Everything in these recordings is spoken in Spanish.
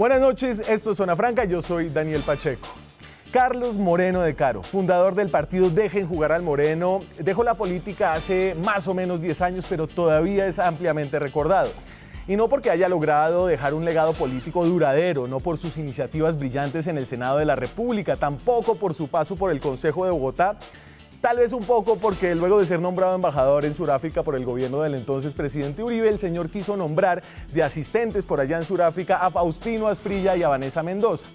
Buenas noches, esto es Zona Franca, yo soy Daniel Pacheco. Carlos Moreno de Caro, fundador del partido Dejen jugar al Moreno, dejó la política hace más o menos 10 años, pero todavía es ampliamente recordado. Y no porque haya logrado dejar un legado político duradero, no por sus iniciativas brillantes en el Senado de la República, tampoco por su paso por el Consejo de Bogotá, Tal vez un poco porque luego de ser nombrado embajador en Sudáfrica por el gobierno del entonces presidente Uribe, el señor quiso nombrar de asistentes por allá en Sudáfrica a Faustino Asprilla y a Vanessa Mendoza.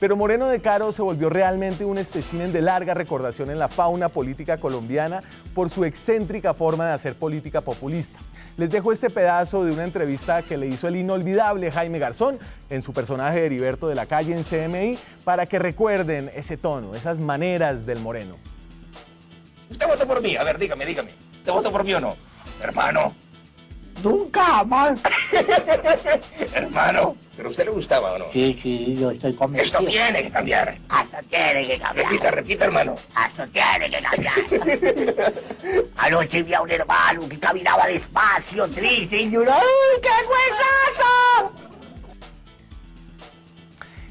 Pero Moreno de Caro se volvió realmente un espécimen de larga recordación en la fauna política colombiana por su excéntrica forma de hacer política populista. Les dejo este pedazo de una entrevista que le hizo el inolvidable Jaime Garzón en su personaje de Heriberto de la Calle en CMI para que recuerden ese tono, esas maneras del Moreno. ¿Usted votó por mí? A ver, dígame, dígame. ¿Usted votó por mí o no? Hermano. Nunca más. Hermano, ¿pero a usted le gustaba o no? Sí, sí, yo estoy convencido. Esto tiene que cambiar. Esto tiene que cambiar. Repita, repita, hermano. Esto tiene que cambiar. Anoche vi a un hermano que caminaba despacio, triste y lloró. ¡Qué huesazo!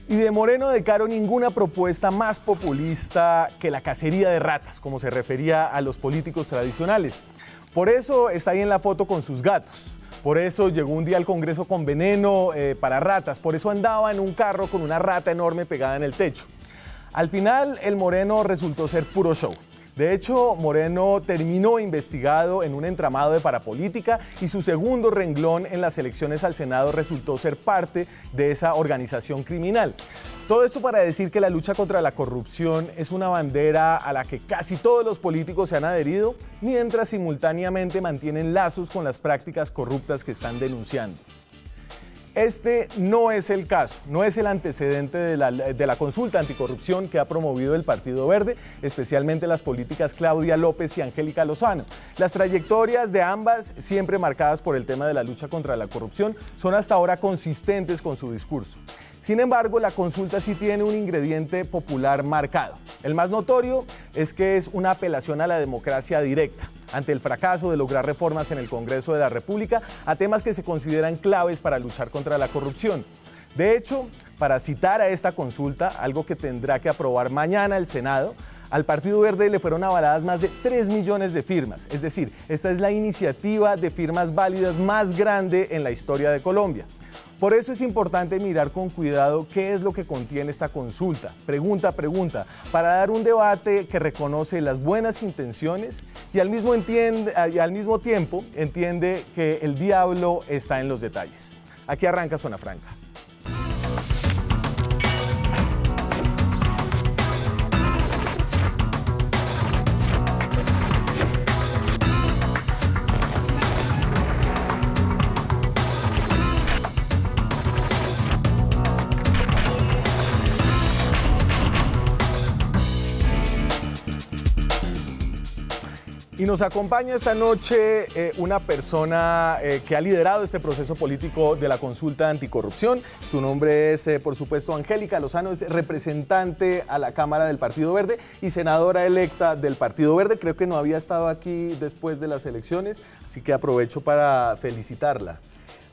Y de Moreno de Caro ninguna propuesta más populista que la cacería de ratas, como se refería a los políticos tradicionales. Por eso está ahí en la foto con sus gatos. Por eso llegó un día al Congreso con veneno eh, para ratas. Por eso andaba en un carro con una rata enorme pegada en el techo. Al final, el Moreno resultó ser puro show. De hecho, Moreno terminó investigado en un entramado de parapolítica y su segundo renglón en las elecciones al Senado resultó ser parte de esa organización criminal. Todo esto para decir que la lucha contra la corrupción es una bandera a la que casi todos los políticos se han adherido, mientras simultáneamente mantienen lazos con las prácticas corruptas que están denunciando. Este no es el caso, no es el antecedente de la, consulta anticorrupción que ha promovido el Partido Verde, especialmente las políticas Claudia López y Angélica Lozano. Las trayectorias de ambas, siempre marcadas por el tema de la lucha contra la corrupción, son hasta ahora consistentes con su discurso. Sin embargo, la consulta sí tiene un ingrediente popular marcado. El más notorio es que es una apelación a la democracia directa ante el fracaso de lograr reformas en el Congreso de la República a temas que se consideran claves para luchar contra la corrupción. De hecho, para citar a esta consulta, algo que tendrá que aprobar mañana el Senado, al Partido Verde le fueron avaladas más de 3 millones de firmas. Es decir, esta es la iniciativa de firmas válidas más grande en la historia de Colombia. Por eso es importante mirar con cuidado qué es lo que contiene esta consulta, pregunta a pregunta, para dar un debate que reconoce las buenas intenciones y al mismo, entiende, y al mismo tiempo entiende que el diablo está en los detalles. Aquí arranca Zona Franca. nos acompaña esta noche eh, una persona eh, que ha liderado este proceso político de la consulta anticorrupción. Su nombre es, eh, por supuesto, Angélica Lozano, es representante a la Cámara del Partido Verde y senadora electa del Partido Verde. Creo que no había estado aquí después de las elecciones, así que aprovecho para felicitarla.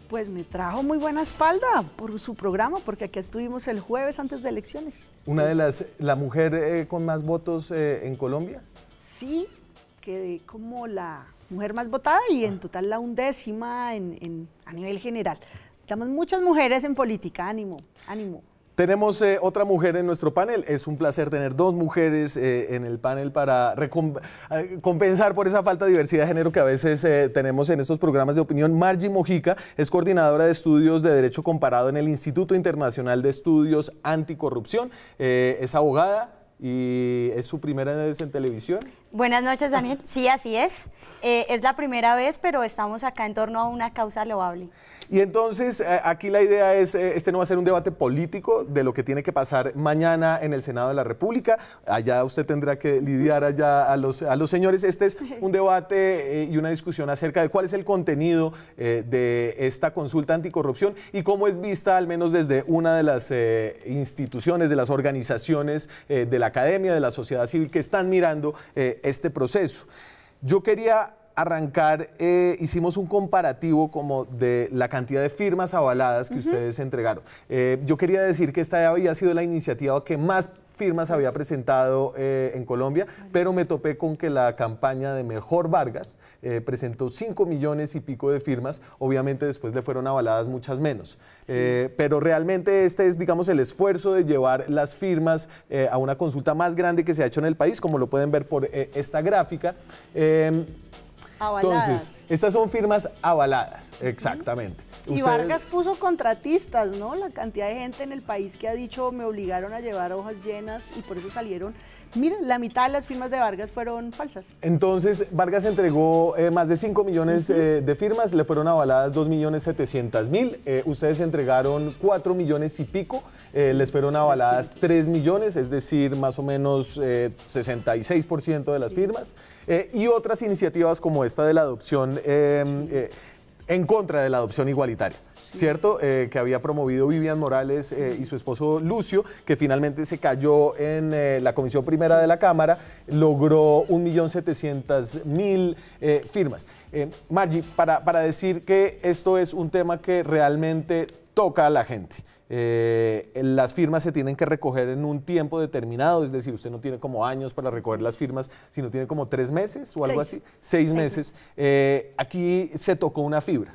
Pues me trajo muy buena espalda por su programa, porque aquí estuvimos el jueves antes de elecciones. ¿Una de las, la mujer con más votos en Colombia? Sí, quedé como la mujer más votada y en total la undécima a nivel general. Estamos muchas mujeres en política, ánimo, ánimo. Tenemos eh, otra mujer en nuestro panel. Es un placer tener dos mujeres eh, en el panel para eh, compensar por esa falta de diversidad de género que a veces tenemos en estos programas de opinión. Margie Mojica es coordinadora de estudios de Derecho Comparado en el Instituto Internacional de Estudios Anticorrupción. es abogada, y es su primera vez en televisión. Buenas noches, Daniel. Sí, así es. Eh, es la primera vez, pero estamos acá en torno a una causa loable. Y entonces, eh, aquí la idea es, eh, este no va a ser un debate político de lo que tiene que pasar mañana en el Senado de la República. Allá usted tendrá que lidiar allá a los, a los señores. Este es un debate eh, y una discusión acerca de cuál es el contenido de esta consulta anticorrupción y cómo es vista, al menos desde una de las instituciones, de las organizaciones de la academia, de la sociedad civil que están mirando este proceso. Yo quería arrancar, eh, hicimos un comparativo como de la cantidad de firmas avaladas que ustedes entregaron. Eh, yo quería decir que esta había sido la iniciativa que más firmas había pues. presentado eh, en Colombia, pero pues. me topé con que la campaña de Mejor Vargas presentó 5 millones y pico de firmas, obviamente después le fueron avaladas muchas menos. pero realmente este es, digamos, el esfuerzo de llevar las firmas a una consulta más grande que se ha hecho en el país, como lo pueden ver por esta gráfica. Em, entonces, estas son firmas avaladas, exactamente. Y Vargas puso contratistas, ¿no? La cantidad de gente en el país que ha dicho me obligaron a llevar hojas llenas y por eso salieron. Miren, la mitad de las firmas de Vargas fueron falsas. Entonces, Vargas entregó eh, más de 5 millones eh, de firmas, le fueron avaladas 2 millones mil, eh, ustedes entregaron 4 millones y pico, les fueron avaladas 3 millones, es decir, más o menos 66% de las firmas, y otras iniciativas como esta de la adopción em, en contra de la adopción igualitaria. ¿cierto? Eh, que había promovido Vivian Morales eh, y su esposo Lucio, que finalmente se cayó en eh, la Comisión Primera de la Cámara, logró 1.700.000 firmas. Margie, para, para decir que esto es un tema que realmente toca a la gente. Eh, las firmas se tienen que recoger en un tiempo determinado, es decir, usted no tiene como años para recoger las firmas, sino tiene como tres meses o algo así, Seis, meses. Eh, aquí se tocó una fibra.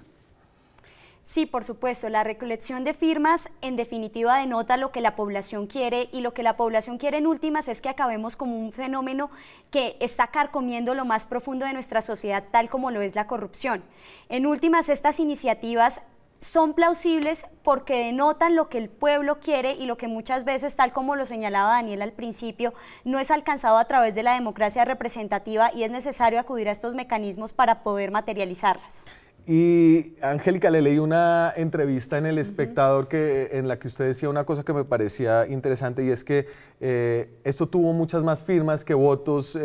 Sí, por supuesto, la recolección de firmas en definitiva denota lo que la población quiere y lo que la población quiere en últimas es que acabemos con un fenómeno que está carcomiendo lo más profundo de nuestra sociedad, tal como lo es la corrupción. En últimas, estas iniciativas son plausibles porque denotan lo que el pueblo quiere y lo que muchas veces, tal como lo señalaba Daniel al principio, no es alcanzado a través de la democracia representativa y es necesario acudir a estos mecanismos para poder materializarlas. Y Angélica, le leí una entrevista en El Espectador que, en la que usted decía una cosa que me parecía interesante y es que eh, esto tuvo muchas más firmas que votos eh,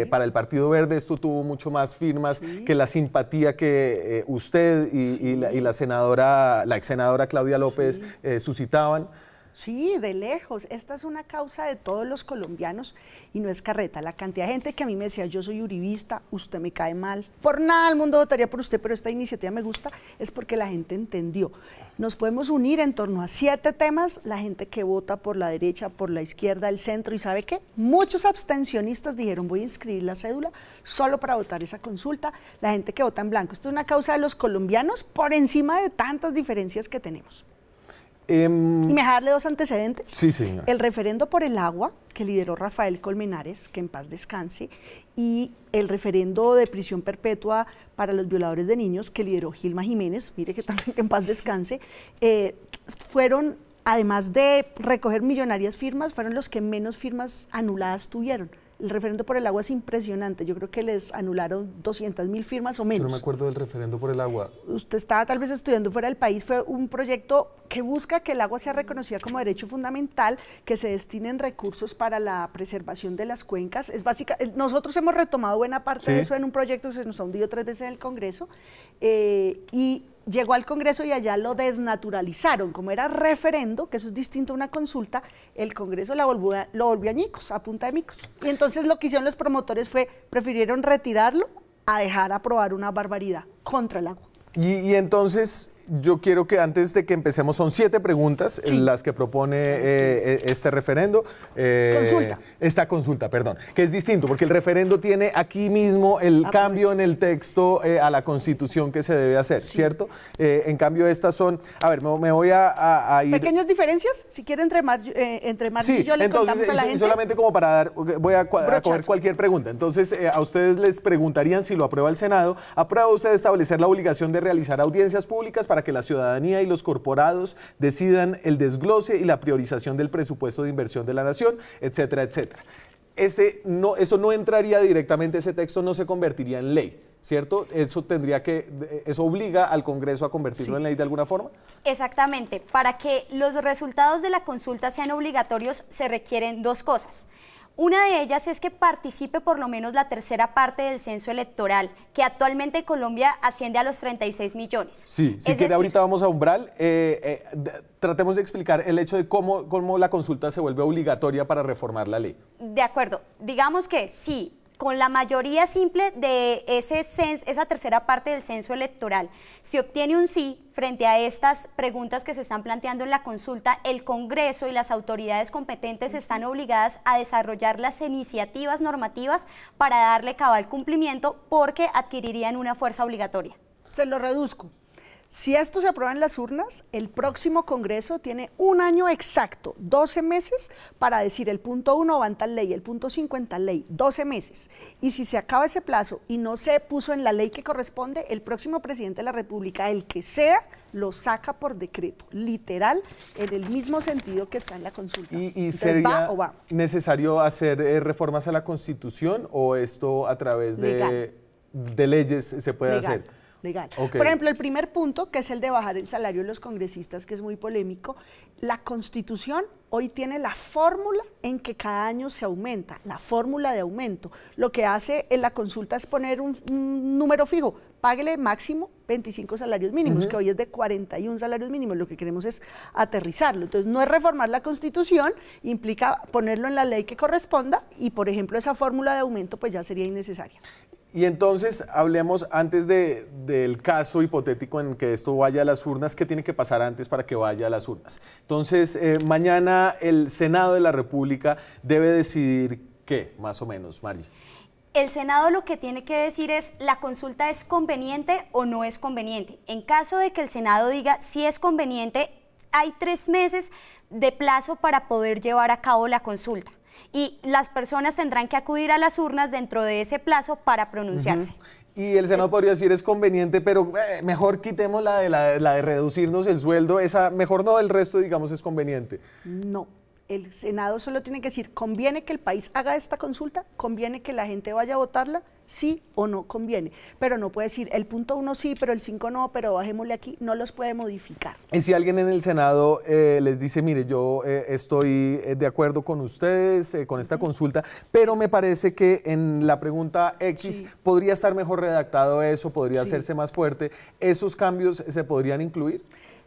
eh, para el Partido Verde, esto tuvo mucho más firmas que la simpatía que usted y, la, la, senadora, la ex senadora Claudia López suscitaban. Sí, de lejos. Esta es una causa de todos los colombianos y no es carreta. La cantidad de gente que a mí me decía, yo soy uribista, usted me cae mal. Por nada el mundo votaría por usted, pero esta iniciativa me gusta, es porque la gente entendió. Nos podemos unir en torno a siete temas, la gente que vota por la derecha, por la izquierda, el centro, y ¿sabe qué? Muchos abstencionistas dijeron, voy a inscribir la cédula solo para votar esa consulta. La gente que vota en blanco. Esto es una causa de los colombianos por encima de tantas diferencias que tenemos. Em, y me darle dos antecedentes. Sí, señor. El referendo por el agua, que lideró Rafael Colmenares, que en paz descanse, y el referendo de prisión perpetua para los violadores de niños, que lideró Gilma Jiménez, mire que también que en paz descanse, eh, fueron, además de recoger millonarias firmas, fueron los que menos firmas anuladas tuvieron. El referendo por el agua es impresionante. Yo creo que les anularon 200 mil firmas o menos. no me acuerdo del referendo por el agua. Usted estaba tal vez estudiando fuera del país. Fue un proyecto que busca que el agua sea reconocida como derecho fundamental, que se destinen recursos para la preservación de las cuencas. Es básica. Eh, nosotros hemos retomado buena parte de eso en un proyecto que se nos ha hundido tres veces en el Congreso. Eh, y llegó al Congreso y allá lo desnaturalizaron. Como era referendo, que eso es distinto a una consulta, el Congreso lo volvió a ñicos, a punta de micos. Y entonces lo que hicieron los promotores fue, prefirieron retirarlo a dejar aprobar una barbaridad contra el agua. y entonces, yo quiero que antes de que empecemos, son siete preguntas eh, las que propone eh, eh, este referendo. consulta. Esta consulta, perdón, que es distinto, porque el referendo tiene aquí mismo el cambio en el texto a la constitución que se debe hacer, ¿cierto? en cambio, estas son, a ver, me, voy a, ir... ¿Pequeñas diferencias? Si quiere, entre, entre y yo le entonces, a la gente. solamente como para dar, voy a, a coger cualquier pregunta. Entonces, a ustedes les preguntarían si lo aprueba el Senado, ¿aprueba usted establecer la obligación de realizar audiencias públicas para para que la ciudadanía y los corporados decidan el desglose y la priorización del presupuesto de inversión de la nación, etcétera, etcétera. Ese no, eso no entraría directamente, ese texto no se convertiría en ley. ¿cierto? Eso tendría que, eso obliga al Congreso a convertirlo en ley de alguna forma. Exactamente. Para que los resultados de la consulta sean obligatorios se requieren dos cosas. Una de ellas es que participe por lo menos la tercera parte del censo electoral, que actualmente Colombia asciende a los 36 millones. Sí, si quiere ahorita vamos a umbral. Eh, eh, tratemos de explicar el hecho de cómo, cómo la consulta se vuelve obligatoria para reformar la ley. De acuerdo. Digamos que sí, con la mayoría simple de ese esa tercera parte del censo electoral. Si obtiene un sí frente a estas preguntas que se están planteando en la consulta, el Congreso y las autoridades competentes están obligadas a desarrollar las iniciativas normativas para darle cabal cumplimiento porque adquirirían una fuerza obligatoria. Se lo reduzco. Si esto se aprueba en las urnas, el próximo Congreso tiene un año exacto, 12 meses, para decir el punto 1 va en tal ley, el punto 5 en tal ley, 12 meses. Y si se acaba ese plazo y no se puso en la ley que corresponde, el próximo presidente de la República, el que sea, lo saca por decreto, literal, en el mismo sentido que está en la consulta. ¿Y, necesario hacer eh, reformas a la Constitución o esto a través de, leyes se puede hacer? legal. Por ejemplo, el primer punto, que es el de bajar el salario de los congresistas, que es muy polémico, la constitución hoy tiene la fórmula en que cada año se aumenta, la fórmula de aumento. Lo que hace en la consulta es poner un, número fijo, páguele máximo 25 salarios mínimos, que hoy es de 41 salarios mínimos, lo que queremos es aterrizarlo. Entonces, no es reformar la constitución, implica ponerlo en la ley que corresponda y, por ejemplo, esa fórmula de aumento pues ya sería innecesaria. Y entonces hablemos antes de, del caso hipotético en que esto vaya a las urnas, ¿qué tiene que pasar antes para que vaya a las urnas? Entonces, eh, mañana el Senado de la República debe decidir qué, más o menos, Mari. El Senado lo que tiene que decir es la consulta es conveniente o no es conveniente. En caso de que el Senado diga si es conveniente, hay tres meses de plazo para poder llevar a cabo la consulta y las personas tendrán que acudir a las urnas dentro de ese plazo para pronunciarse. y el Senado podría decir es conveniente, pero eh, mejor quitemos la de, de reducirnos el sueldo, mejor no, el resto digamos es conveniente. No el Senado solo tiene que decir, ¿conviene que el país haga esta consulta? ¿Conviene que la gente vaya a votarla? Sí o no conviene. Pero no puede decir, el punto uno sí, pero el cinco no, pero bajémosle aquí, no los puede modificar. Y si alguien en el Senado eh, les dice, mire, yo eh, estoy eh, de acuerdo con ustedes, con esta consulta, pero me parece que en la pregunta X podría estar mejor redactado eso, podría hacerse más fuerte, ¿esos cambios se podrían incluir?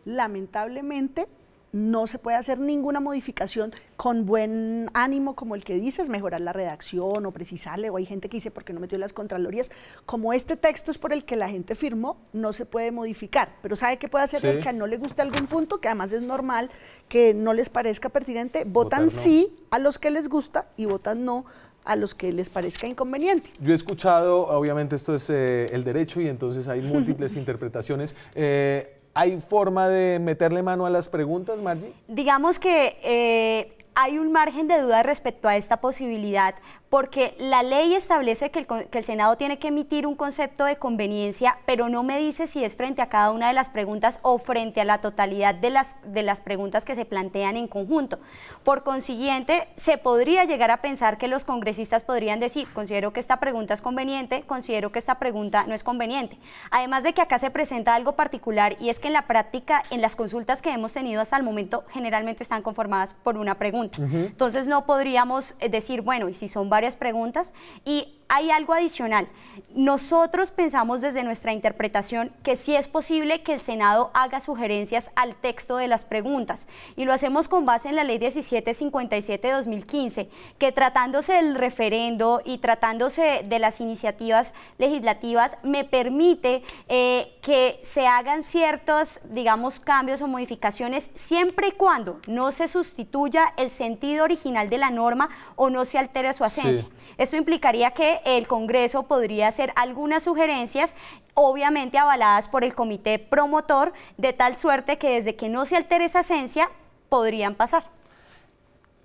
Lamentablemente, no se puede hacer ninguna modificación con buen ánimo, como el que dices, mejorar la redacción o precisarle, o hay gente que dice, ¿por qué no metió las Contralorías? Como este texto es por el que la gente firmó, no se puede modificar, pero ¿sabe qué puede hacer el que no le guste algún punto, que además es normal, que no les parezca pertinente? Votan sí a los que les gusta y votan no a los que les parezca inconveniente. Yo he escuchado, obviamente esto es eh, el derecho y entonces hay múltiples interpretaciones. Eh, ¿Hay forma de meterle mano a las preguntas, Margie? Digamos que eh, hay un margen de duda respecto a esta posibilidad porque la ley establece que el, Senado tiene que emitir un concepto de conveniencia, pero no me dice si es frente a cada una de las preguntas o frente a la totalidad de las, de las preguntas que se plantean en conjunto. Por consiguiente, se podría llegar a pensar que los congresistas podrían decir, considero que esta pregunta es conveniente, considero que esta pregunta no es conveniente. Además de que acá se presenta algo particular y es que en la práctica, en las consultas que hemos tenido hasta el momento, generalmente están conformadas por una pregunta. Entonces no podríamos eh, decir, bueno, y si son varias preguntas y hay algo adicional. Nosotros pensamos desde nuestra interpretación que sí es posible que el Senado haga sugerencias al texto de las preguntas y lo hacemos con base en la ley 1757-2015, que tratándose del referendo y tratándose de las iniciativas legislativas me permite eh, que se hagan ciertos, digamos, cambios o modificaciones siempre y cuando no se sustituya el sentido original de la norma o no se altere su esencia. eso implicaría que el Congreso podría hacer algunas sugerencias obviamente avaladas por el comité promotor, de tal suerte que desde que no se altere esa esencia, podrían pasar.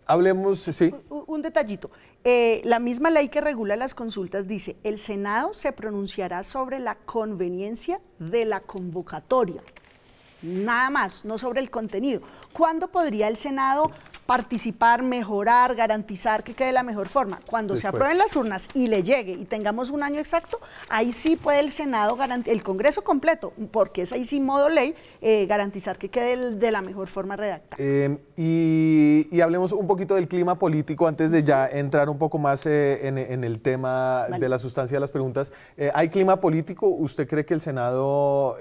Hablemos, sí. Un, detallito. Eh, la misma ley que regula las consultas dice, el Senado se pronunciará sobre la conveniencia de la convocatoria nada más, no sobre el contenido. ¿Cuándo podría el Senado participar, mejorar, garantizar que quede de la mejor forma? Cuando se aprueben las urnas y le llegue y tengamos un año exacto, ahí sí puede el Senado, el Congreso completo, porque es ahí sí modo ley, eh, garantizar que quede de la mejor forma redactada. Em, y, hablemos un poquito del clima político antes de ya entrar un poco más eh, en, el tema de la sustancia de las preguntas. Eh, ¿Hay clima político? ¿Usted cree que el Senado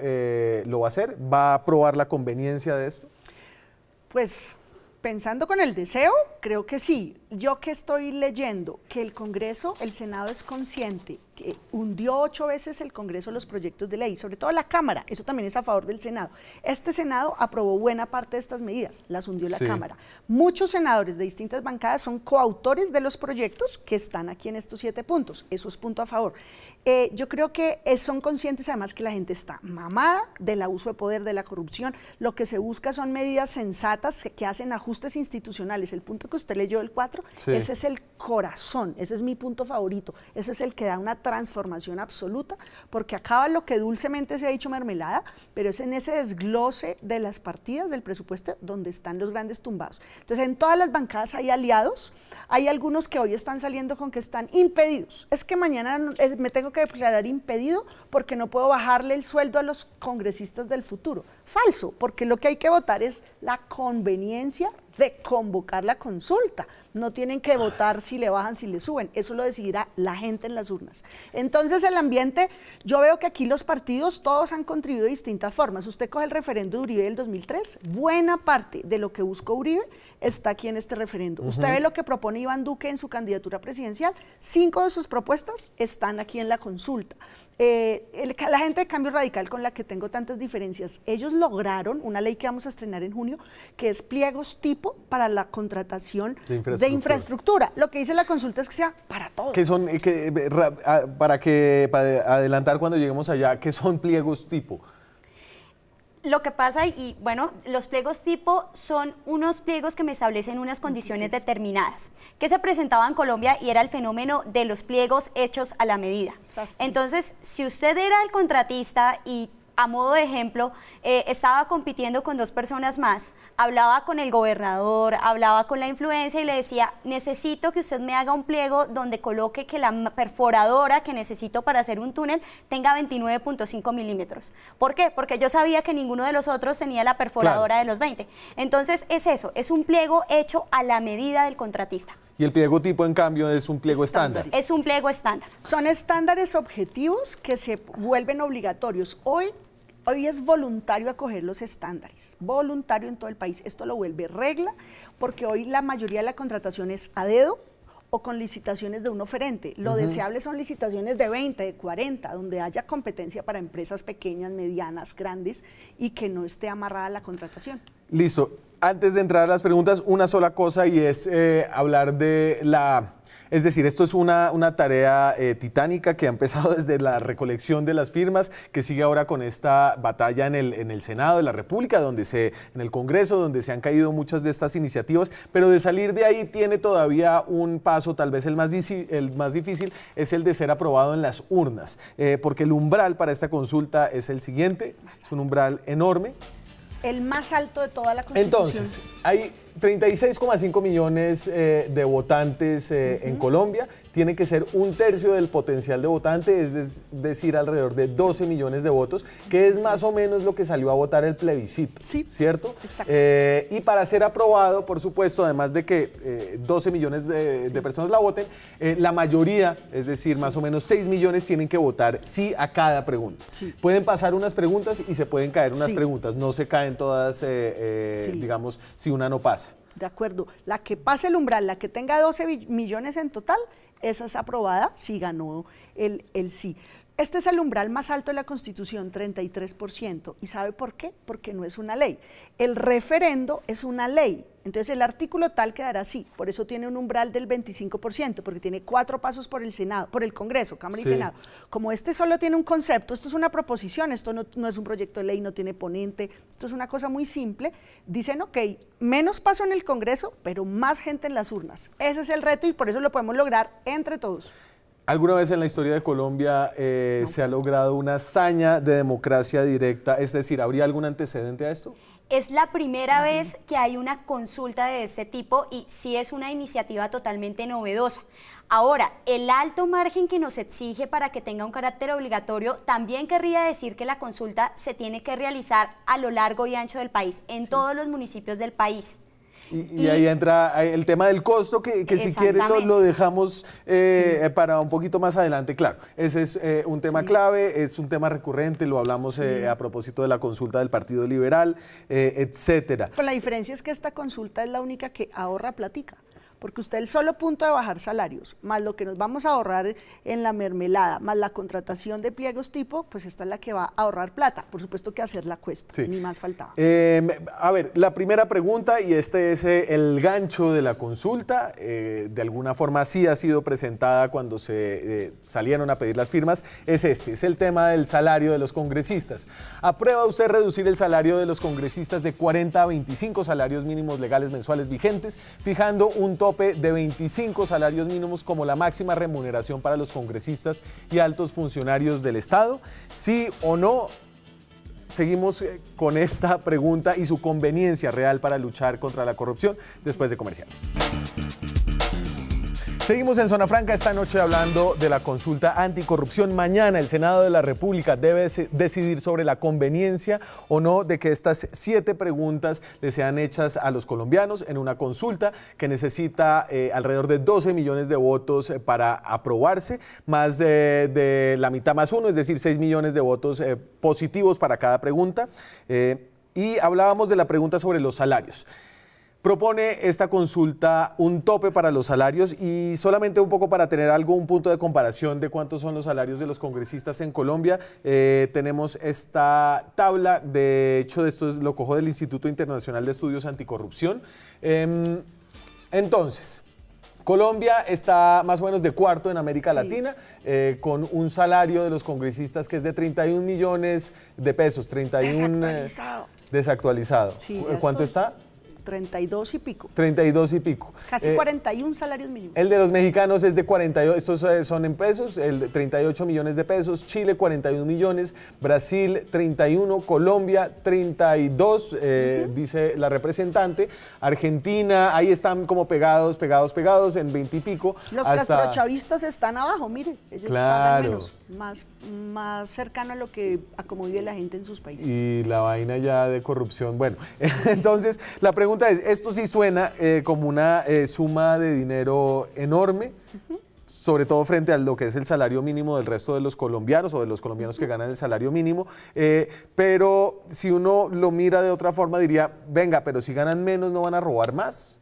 lo va a hacer? ¿Va a probar la conveniencia de esto? Pues pensando con el deseo, creo que sí. Yo que estoy leyendo que el Congreso, el Senado es consciente que hundió ocho veces el Congreso los proyectos de ley, sobre todo la Cámara, eso también es a favor del Senado. Este Senado aprobó buena parte de estas medidas, las hundió la Cámara. Muchos senadores de distintas bancadas son coautores de los proyectos que están aquí en estos siete puntos, eso es punto a favor. Eh, yo creo que eh, son conscientes además que la gente está mamada del abuso de poder, de la corrupción, lo que se busca son medidas sensatas que hacen ajustes institucionales. El punto que usted leyó, el 4, ese es el corazón, ese es mi punto favorito, ese es el que da una transformación absoluta, porque acaba lo que dulcemente se ha dicho mermelada, pero es en ese desglose de las partidas del presupuesto donde están los grandes tumbados. Entonces, en todas las bancadas hay aliados, hay algunos que hoy están saliendo con que están impedidos. Es que mañana eh, me tengo que declarar impedido porque no puedo bajarle el sueldo a los congresistas del futuro. Falso, porque lo que hay que votar es la conveniencia de convocar la consulta, no tienen que votar si le bajan, si le suben. Eso lo decidirá la gente en las urnas. Entonces el ambiente, yo veo que aquí los partidos todos han contribuido de distintas formas. Usted coge el referendo de Uribe del 2003, buena parte de lo que buscó Uribe está aquí en este referendo. Usted ve lo que propone Iván Duque en su candidatura presidencial, cinco de sus propuestas están aquí en la consulta. Eh, la gente de Cambio Radical con la que tengo tantas diferencias, ellos lograron una ley que vamos a estrenar en junio, que es pliegos tipo para la contratación de, de infraestructura. Lo que dice la consulta es que sea para todo Que son, eh, eh, ah, que, para que adelantar cuando lleguemos allá, ¿qué son pliegos tipo? lo que pasa, y bueno, los pliegos tipo son unos pliegos que me establecen unas condiciones determinadas, que se presentaba en Colombia y era el fenómeno de los pliegos hechos a la medida. Entonces, si usted era el contratista y a modo de ejemplo, eh, estaba compitiendo con dos personas más, hablaba con el gobernador, hablaba con la influencia y le decía, necesito que usted me haga un pliego donde coloque que la perforadora que necesito para hacer un túnel tenga 29.5 milímetros. ¿Por qué? Porque yo sabía que ninguno de los otros tenía la perforadora de los 20. Entonces es eso, es un pliego hecho a la medida del contratista. Y el pliego tipo, en cambio, es un pliego estándar. Es un pliego estándar. Son estándares objetivos que se vuelven obligatorios. Hoy Hoy es voluntario acoger los estándares, voluntario en todo el país. Esto lo vuelve regla porque hoy la mayoría de la contratación es a dedo, o con licitaciones de un oferente. Lo deseable son licitaciones de 20, de 40, donde haya competencia para empresas pequeñas, medianas, grandes y que no esté amarrada la contratación. Listo. Antes de entrar a las preguntas, una sola cosa y es eh, hablar de la es decir, esto es una, una tarea eh, titánica que ha empezado desde la recolección de las firmas, que sigue ahora con esta batalla en el, en el Senado de la República, donde se, en el Congreso, donde se han caído muchas de estas iniciativas, pero de salir de ahí tiene todavía un paso, tal vez el más, el más difícil, es el de ser aprobado en las urnas, eh, porque el umbral para esta consulta es el siguiente, es un umbral enorme. El más alto de toda la Constitución. Entonces, hay 36,5 millones eh, de votantes eh, en Colombia tiene que ser un tercio del potencial de votante, es decir, alrededor de 12 millones de votos, que es más o menos lo que salió a votar el plebiscito, sí, ¿cierto? Eh, y para ser aprobado, por supuesto, además de que 12 eh, millones de, personas la voten, eh, la mayoría, es decir, más o menos 6 millones tienen que votar sí a cada pregunta. Sí. Pueden pasar unas preguntas y se pueden caer unas preguntas, no se caen todas, digamos, si una no pasa. De acuerdo. La que pase el umbral, la que tenga 12 millones en total, esa es aprobada, sí ganó el, el sí. Este es el umbral más alto de la Constitución, 33%. ¿Y sabe por qué? Porque no es una ley. El referendo es una ley. Entonces el artículo tal quedará así. Por eso tiene un umbral del 25%, porque tiene cuatro pasos por el Senado, por el Congreso, Cámara y Senado. Como este solo tiene un concepto, esto es una proposición, esto no, no es un proyecto de ley, no tiene ponente, esto es una cosa muy simple. Dicen, ok, menos paso en el Congreso, pero más gente en las urnas. Ese es el reto y por eso lo podemos lograr entre todos. ¿Alguna vez en la historia de Colombia eh, se ha logrado una hazaña de democracia directa? Es decir, ¿habría algún antecedente a esto? Es la primera vez que hay una consulta de este tipo y sí es una iniciativa totalmente novedosa. Ahora, el alto margen que nos exige para que tenga un carácter obligatorio también querría decir que la consulta se tiene que realizar a lo largo y ancho del país, en todos los municipios del país. Y, ahí entra el tema del costo, que, si quieren lo, dejamos eh, para un poquito más adelante. Claro, ese es eh, un tema clave, es un tema recurrente, lo hablamos eh, a propósito de la consulta del Partido Liberal, etcétera. Pero la diferencia es que esta consulta es la única que ahorra platica porque usted el solo punto de bajar salarios, más lo que nos vamos a ahorrar en la mermelada, más la contratación de pliegos tipo, pues esta es la que va a ahorrar plata. Por supuesto que hacer la cuesta, ni más faltaba. Em, a ver, la primera pregunta, y este es eh, el gancho de la consulta, eh, de alguna forma sí ha sido presentada cuando se eh, salieron a pedir las firmas, es este, es el tema del salario de los congresistas. ¿Aprueba usted reducir el salario de los congresistas de 40 a 25 salarios mínimos legales mensuales vigentes, fijando un tope de 25 salarios mínimos como la máxima remuneración para los congresistas y altos funcionarios del Estado? ¿Sí o no? Seguimos eh, con esta pregunta y su conveniencia real para luchar contra la corrupción después de comerciales. Seguimos en Zona Franca esta noche hablando de la consulta anticorrupción. Mañana el Senado de la República debe decidir sobre la conveniencia o no de que estas siete preguntas le sean hechas a los colombianos en una consulta que necesita eh, alrededor de 12 millones de votos eh, para aprobarse, más de la mitad más uno, es decir, 6 millones de votos eh, positivos para cada pregunta y hablábamos de la pregunta sobre los salarios propone esta consulta un tope para los salarios y solamente un poco para tener algo, un punto de comparación de cuántos son los salarios de los congresistas en Colombia. Eh, tenemos esta tabla, de hecho esto es, lo cojo del Instituto Internacional de Estudios Anticorrupción. Em, entonces, Colombia está más o menos de cuarto en América Latina, eh, con un salario de los congresistas que es de 31 millones de pesos. 31, eh, desactualizado. ¿Cuánto está? 32 y pico. 32 y pico. Casi 41 eh, salarios mínimos. El de los mexicanos es de 42, estos eh, son en pesos, el 38 millones de pesos, Chile 41 millones, Brasil 31, Colombia 32, eh, dice la representante, Argentina, ahí están como pegados, pegados, pegados en 20 y pico. Los castrochavistas están abajo, mire, ellos claro. están menos más, más cercano a lo que acomode la gente en sus países. Y la vaina ya de corrupción. Bueno, entonces la pregunta es, esto sí suena eh, como una eh, suma de dinero enorme. sobre todo frente a lo que es el salario mínimo del resto de los colombianos o de los colombianos que ganan el salario mínimo. Eh, pero si uno lo mira de otra forma, diría, venga, pero si ganan menos, ¿no van a robar más?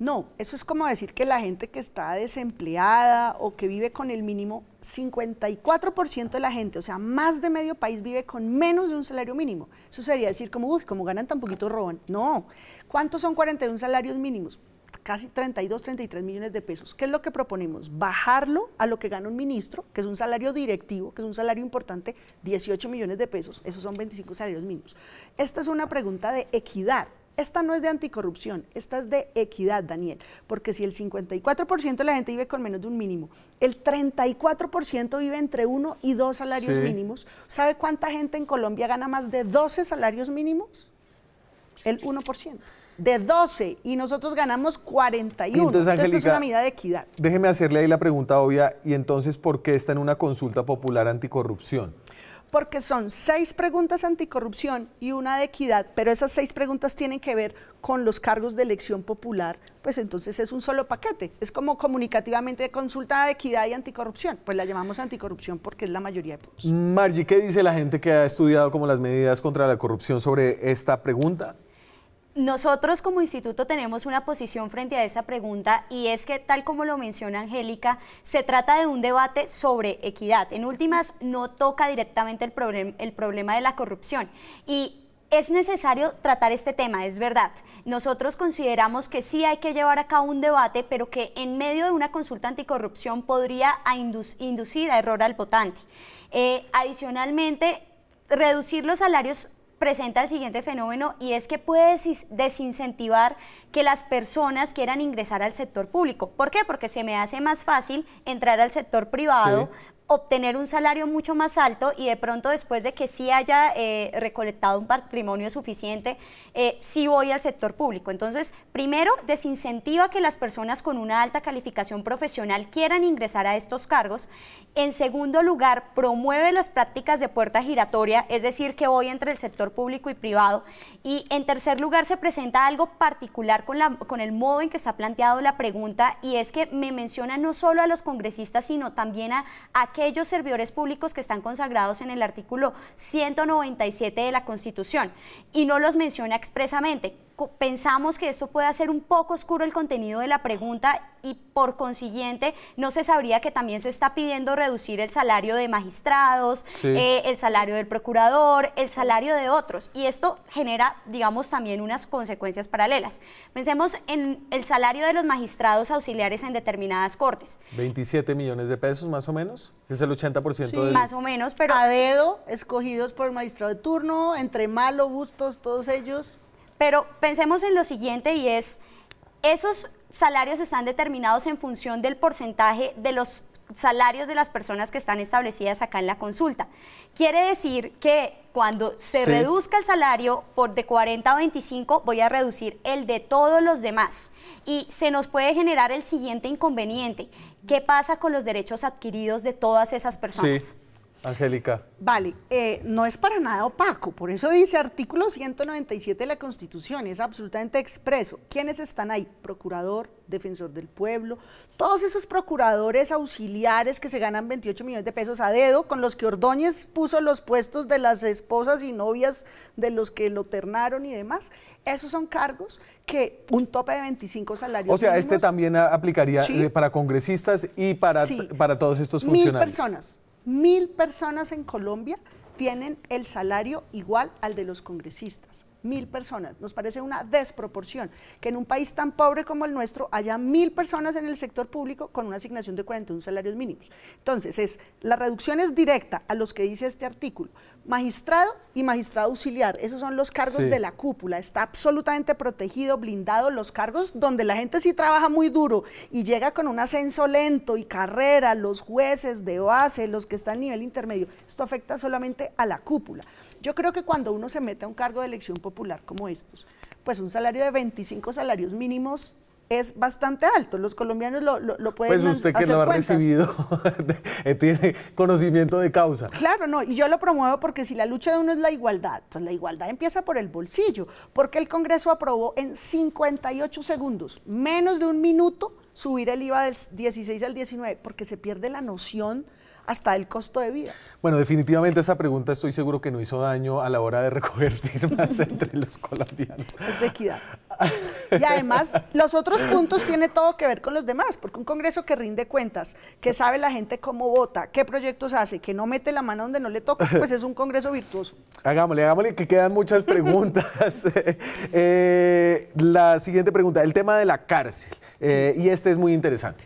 No, eso es como decir que la gente que está desempleada o que vive con el mínimo, 54% de la gente, o sea, más de medio país vive con menos de un salario mínimo. Eso sería decir como, uy, como ganan tan poquito roban. No, ¿cuántos son 41 salarios mínimos? Casi 32, 33 millones de pesos. ¿Qué es lo que proponemos? Bajarlo a lo que gana un ministro, que es un salario directivo, que es un salario importante, 18 millones de pesos. Esos son 25 salarios mínimos. Esta es una pregunta de equidad. Esta no es de anticorrupción, esta es de equidad, Daniel, porque si el 54% de la gente vive con menos de un mínimo, el 34% vive entre uno y dos salarios mínimos, ¿sabe cuánta gente en Colombia gana más de 12 salarios mínimos? El 1% de 12 y nosotros ganamos 41. Entonces, es una medida de equidad. Déjeme hacerle ahí la pregunta obvia, y entonces, ¿por qué está en una consulta popular anticorrupción? porque son seis preguntas anticorrupción y una de equidad, pero esas seis preguntas tienen que ver con los cargos de elección popular, pues entonces es un solo paquete. Es como comunicativamente consulta de equidad y anticorrupción. Pues la llamamos anticorrupción porque es la mayoría de puntos. Margie, ¿qué dice la gente que ha estudiado como las medidas contra la corrupción sobre esta pregunta? Nosotros como instituto tenemos una posición frente a esta pregunta y es que, tal como lo menciona Angélica, se trata de un debate sobre equidad. En últimas, no toca directamente el, problema de la corrupción. Y es necesario tratar este tema, es verdad. Nosotros consideramos que sí hay que llevar a cabo un debate, pero que en medio de una consulta anticorrupción podría inducir a error al votante. Eh, adicionalmente, reducir los salarios presenta el siguiente fenómeno y es que puede desincentivar que las personas quieran ingresar al sector público. ¿Por qué? Porque se me hace más fácil entrar al sector privado obtener un salario mucho más alto y de pronto después de que sí haya eh, recolectado un patrimonio suficiente, eh, sí voy al sector público. Entonces, primero, desincentiva que las personas con una alta calificación profesional quieran ingresar a estos cargos. En segundo lugar, promueve las prácticas de puerta giratoria, es decir, que voy entre el sector público y privado. Y en tercer lugar, se presenta algo particular con, la, con el modo en que está planteado la pregunta y es que me menciona no solo a los congresistas, sino también a, a aquellos servidores públicos que están consagrados en el artículo 197 de la Constitución y no los menciona expresamente pensamos que esto puede hacer un poco oscuro el contenido de la pregunta y por consiguiente no se sabría que también se está pidiendo reducir el salario de magistrados, eh, el salario del procurador, el salario de otros. Y esto genera, digamos, también unas consecuencias paralelas. Pensemos en el salario de los magistrados auxiliares en determinadas cortes. 27 millones de pesos más o menos, es el 80% sí, ciento Más o menos, pero... A dedo, escogidos por el magistrado de turno, entre Malo, Bustos, todos ellos. Pero pensemos en lo siguiente y es, esos salarios están determinados en función del porcentaje de los salarios de las personas que están establecidas acá en la consulta. Quiere decir que cuando se reduzca el salario por de 40 a 25, voy a reducir el de todos los demás. Y se nos puede generar el siguiente inconveniente. ¿Qué pasa con los derechos adquiridos de todas esas personas? Angélica. Vale, eh, no es para nada opaco, por eso dice artículo 197 de la Constitución, es absolutamente expreso. ¿Quiénes están ahí? Procurador, defensor del pueblo, todos esos procuradores auxiliares que se ganan 28 millones de pesos a dedo, con los que Ordóñez puso los puestos de las esposas y novias de los que lo ternaron y demás. Esos son cargos que un tope de 25 salarios. O sea, este también aplicaría eh, para congresistas y para, para todos estos funcionarios. Mil personas mil personas en Colombia tienen el salario igual al de los congresistas mil personas. Nos parece una desproporción que en un país tan pobre como el nuestro haya mil personas en el sector público con una asignación de 41 salarios mínimos. Entonces, es, la reducción es directa a los que dice este artículo. Magistrado y magistrado auxiliar, esos son los cargos de la cúpula. Está absolutamente protegido, blindado, los cargos donde la gente sí trabaja muy duro y llega con un ascenso lento y carrera, los jueces de base, los que están a nivel intermedio. Esto afecta solamente a la cúpula. Yo creo que cuando uno se mete a un cargo de elección popular como estos, pues un salario de 25 salarios mínimos es bastante alto. Los colombianos lo, pueden lo pueden Pues usted que lo ha recibido eh, tiene conocimiento de causa. Claro, no, y yo lo promuevo porque si la lucha de uno es la igualdad, pues la igualdad empieza por el bolsillo, porque el Congreso aprobó en 58 segundos, menos de un minuto, subir el IVA del 16 al 19, porque se pierde la noción hasta el costo de vida. Bueno, definitivamente esa pregunta estoy seguro que no hizo daño a la hora de recoger firmas entre los colombianos. Es de equidad. Y además, los otros puntos tiene todo que ver con los demás, porque un Congreso que rinde cuentas, que sabe la gente cómo vota, qué proyectos hace, que no mete la mano donde no le toca, pues es un Congreso virtuoso. Hagámosle, hagámosle que quedan muchas preguntas. Eh, la siguiente pregunta, el tema de la cárcel. Eh, y este es muy interesante.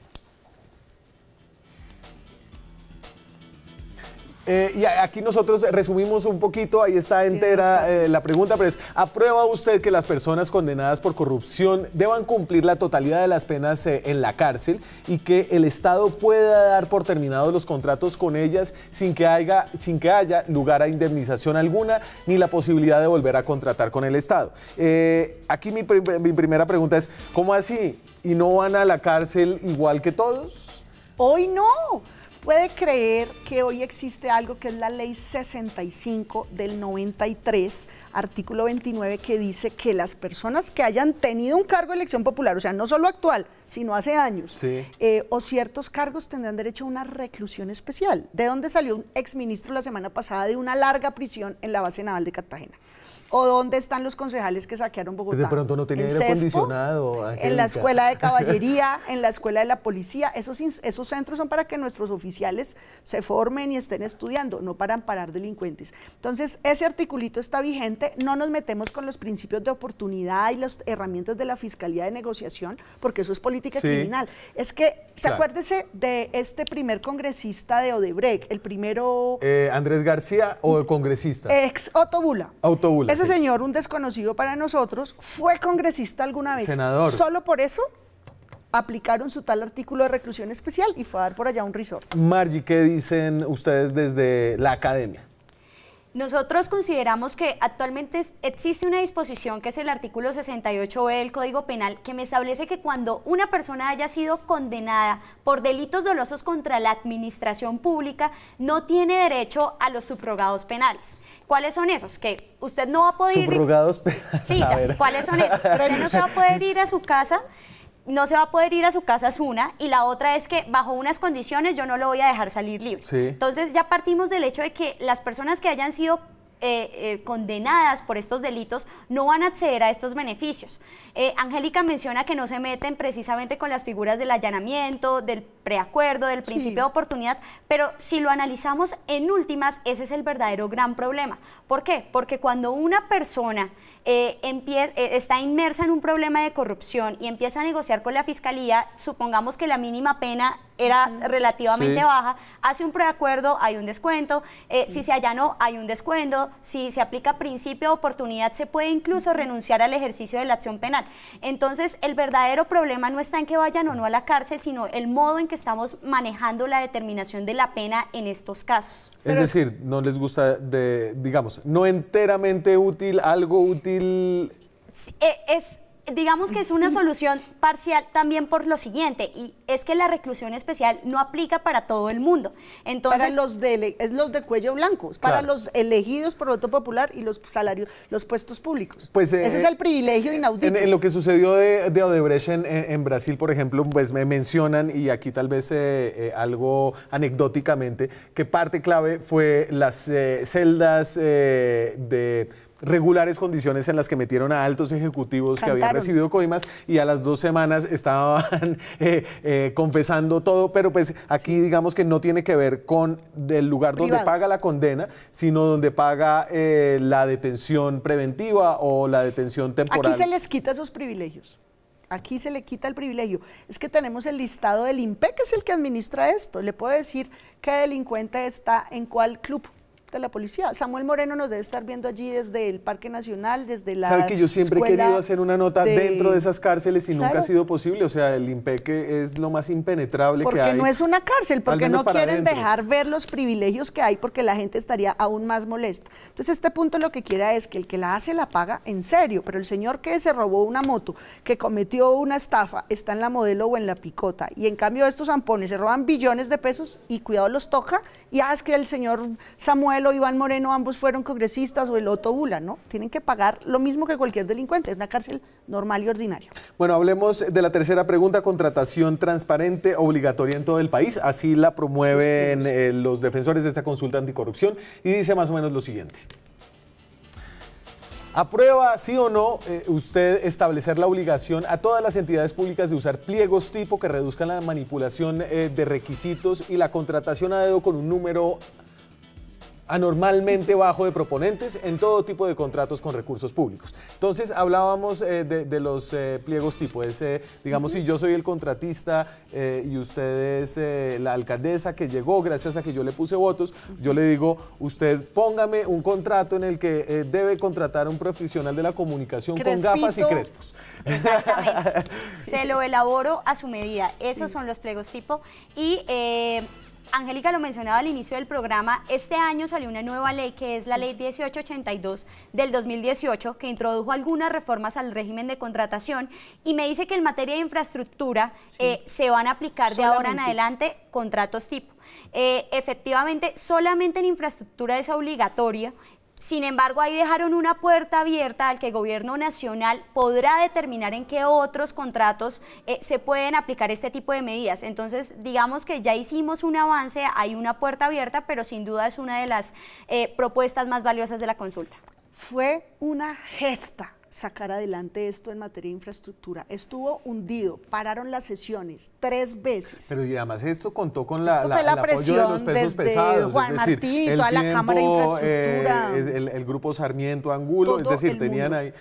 Eh, y aquí nosotros resumimos un poquito, ahí está entera eh, la pregunta, pero es, ¿aprueba usted que las personas condenadas por corrupción deban cumplir la totalidad de las penas eh, en la cárcel y que el Estado pueda dar por terminados los contratos con ellas sin que, haya, lugar a indemnización alguna ni la posibilidad de volver a contratar con el Estado? aquí mi, mi primera pregunta es, ¿cómo así? ¿Y no van a la cárcel igual que todos? Hoy no puede creer que hoy existe algo que es la ley 65 del 93, artículo 29, que dice que las personas que hayan tenido un cargo de elección popular, o sea, no solo actual, sino hace años, eh, o ciertos cargos tendrán derecho a una reclusión especial. ¿De dónde salió un exministro la semana pasada de una larga prisión en la base naval de Cartagena? o dónde están los concejales que saquearon Bogotá. De pronto no tenía aire acondicionado. En la escuela de caballería, en la escuela de la policía. Esos, esos centros son para que nuestros oficiales se formen y estén estudiando, no para amparar delincuentes. Entonces, ese articulito está vigente. No nos metemos con los principios de oportunidad y las herramientas de la Fiscalía de Negociación, porque eso es política criminal. Es que, acuérdese de este primer congresista de Odebrecht, el primero... Eh, Andrés García o el congresista. Ex Autobula. Autobula. Este señor, un desconocido para nosotros, fue congresista alguna vez. Senador. Solo por eso aplicaron su tal artículo de reclusión especial y fue a dar por allá un risor. Margie, ¿qué dicen ustedes desde la academia? Nosotros consideramos que actualmente existe una disposición que es el artículo 68b del Código Penal que me establece que cuando una persona haya sido condenada por delitos dolosos contra la administración pública no tiene derecho a los subrogados penales. ¿Cuáles son esos? Que usted no va a poder son esos? va a poder ir a su casa no se va a poder ir a su casa es una y la otra es que bajo unas condiciones yo no lo voy a dejar salir libre. Entonces ya partimos del hecho de que las personas que hayan sido eh, eh, condenadas por estos delitos no van a acceder a estos beneficios. Eh, Angélica menciona que no se meten precisamente con las figuras del allanamiento, del preacuerdo, del principio de oportunidad, pero si lo analizamos en últimas, ese es el verdadero gran problema. ¿Por qué? Porque cuando una persona está inmersa en un problema de corrupción y empieza a negociar con la fiscalía, supongamos que la mínima pena era relativamente baja, hace un preacuerdo, hay un descuento, si se allanó, hay un descuento, si se aplica principio de oportunidad, se puede incluso renunciar al ejercicio de la acción penal. Entonces, el verdadero problema no está en que vayan o no a la cárcel, sino el modo en que estamos manejando la determinación de la pena en estos casos. Es decir, no les gusta, de, digamos, no enteramente útil, algo útil e, es, digamos que es una solución parcial también por lo siguiente, y es que la reclusión especial no aplica para todo el mundo. Entonces, para los de, es los de cuello blanco, para los elegidos por voto popular y los salarios, los puestos públicos. Pues, eh, Ese es el privilegio inaudito. En, lo que sucedió de, Odebrecht en, Brasil, por ejemplo, pues me mencionan, y aquí tal vez eh, eh, algo anecdóticamente, que parte clave fue las celdas de regulares condiciones en las que metieron a altos ejecutivos que habían recibido coimas y a las dos semanas estaban eh, eh, confesando todo, pero pues aquí digamos que no tiene que ver con el lugar donde paga la condena, sino donde paga eh, la detención preventiva o la detención temporal. Aquí se les quita esos privilegios. Aquí se le quita el privilegio. Es que tenemos el listado del INPE, que es el que administra esto. Le puedo decir qué delincuente está en cuál club la policía. Samuel Moreno nos debe estar viendo allí desde el Parque Nacional, desde la. Sabe que yo siempre he querido hacer una nota dentro de esas cárceles y nunca ha sido posible. O sea, el impeque es lo más impenetrable porque que hay. Porque no es una cárcel, porque no quieren dejar ver los privilegios que hay porque la gente estaría aún más molesta. Entonces, este punto lo que quiera es que el que la hace la paga en serio, pero el señor que se robó una moto, que cometió una estafa, está en la modelo o en la picota. Y en cambio, estos zampones se roban billones de pesos y cuidado los toca y haz ah, que el señor Samuel Iván Moreno, ambos fueron congresistas o el Otto Bula, ¿no? Tienen que pagar lo mismo que cualquier delincuente, una cárcel normal y ordinaria. Bueno, hablemos de la tercera pregunta, contratación transparente obligatoria en todo el país, así la promueven los eh, defensores de esta consulta anticorrupción y dice más o menos lo siguiente. ¿Aprueba, sí o no, eh, usted establecer la obligación a todas las entidades públicas de usar pliegos tipo que reduzcan la manipulación eh, de requisitos y la contratación a dedo con un número anormalmente bajo de proponentes en todo tipo de contratos con recursos públicos. Entonces hablábamos eh, de, los eh, pliegos tipo, ese, digamos, si yo soy el contratista eh, y usted es la alcaldesa que llegó gracias a que yo le puse votos, yo le digo, usted póngame un contrato en el que debe contratar a un profesional de la comunicación con gafas y crespos. Exactamente. Se lo elaboro a su medida. Esos son los pliegos tipo. Y Angélica lo mencionaba al inicio del programa, este año salió una nueva ley que es la Ley 1882 del 2018 que introdujo algunas reformas al régimen de contratación y me dice que en materia de infraestructura eh, se van a aplicar de ahora en adelante contratos tipo. Eh, efectivamente, solamente en infraestructura es obligatoria sin embargo, ahí dejaron una puerta abierta al que el gobierno nacional podrá determinar en qué otros contratos eh, se pueden aplicar este tipo de medidas. Entonces, digamos que ya hicimos un avance, hay una puerta abierta, pero sin duda es una de las eh, propuestas más valiosas de la consulta. Fue una gesta sacar adelante esto en materia de infraestructura. Estuvo hundido, pararon las sesiones tres veces. Pero y además esto contó con la, presión de los desde Juan es decir, toda la Cámara de Infraestructura. Eh, el, grupo Sarmiento Angulo, es decir, tenían ahí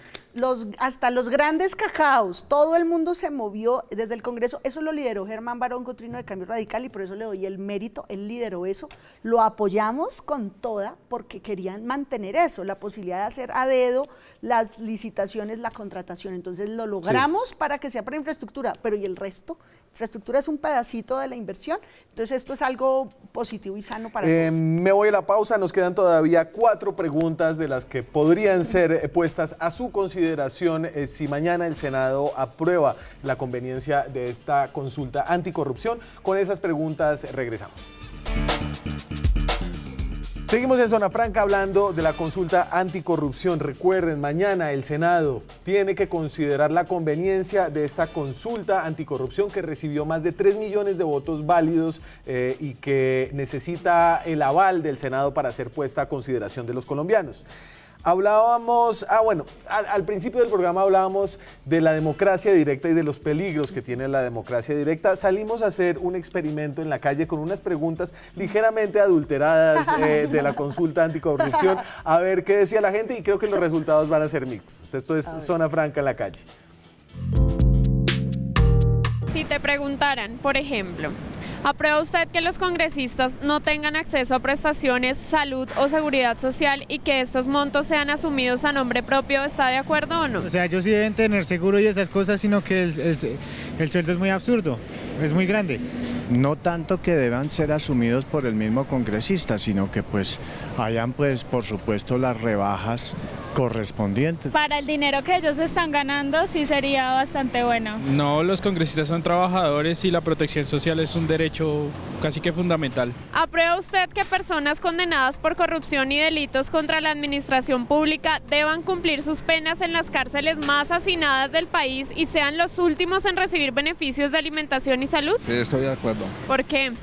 hasta los grandes cacaos, todo el mundo se movió desde el Congreso. Eso lo lideró Germán Barón Cotrino de Cambio Radical y por eso le doy el mérito. Él lideró eso. Lo apoyamos con toda porque querían mantener eso, la posibilidad de hacer a dedo las licitaciones, la contratación. Entonces lo logramos para que sea para infraestructura, pero ¿y el resto? infraestructura es un pedacito de la inversión, entonces esto es algo positivo y sano para eh, Me voy a la pausa, nos quedan todavía cuatro preguntas de las que podrían ser eh, puestas a su consideración eh, si mañana el Senado aprueba la conveniencia de esta consulta anticorrupción. Con esas preguntas regresamos. Seguimos en Zona Franca hablando de la consulta anticorrupción. Recuerden, mañana el Senado tiene que considerar la conveniencia de esta consulta anticorrupción que recibió más de 3 millones de votos válidos eh, y que necesita el aval del Senado para ser puesta a consideración de los colombianos. Hablábamos, ah bueno, al, principio del programa hablábamos de la democracia directa y de los peligros que tiene la democracia directa. Salimos a hacer un experimento en la calle con unas preguntas ligeramente adulteradas eh, de la consulta anticorrupción, a ver qué decía la gente y creo que los resultados van a ser mixtos. Esto es Zona Franca en la calle. Si te preguntaran, por ejemplo, ¿Aprueba usted que los congresistas no tengan acceso a prestaciones, salud o seguridad social y que estos montos sean asumidos a nombre propio? ¿Está de acuerdo o no? O sea, ellos sí deben tener seguro y esas cosas, sino que el, sueldo es muy absurdo es muy grande. No tanto que deban ser asumidos por el mismo congresista, sino que pues hayan pues por supuesto las rebajas correspondientes. Para el dinero que ellos están ganando sí sería bastante bueno. No, los congresistas son trabajadores y la protección social es un derecho casi que fundamental. ¿Aprueba usted que personas condenadas por corrupción y delitos contra la administración pública deban cumplir sus penas en las cárceles más asinadas del país y sean los últimos en recibir beneficios de alimentación y salud? Sí, estoy de acuerdo. ¿Por qué?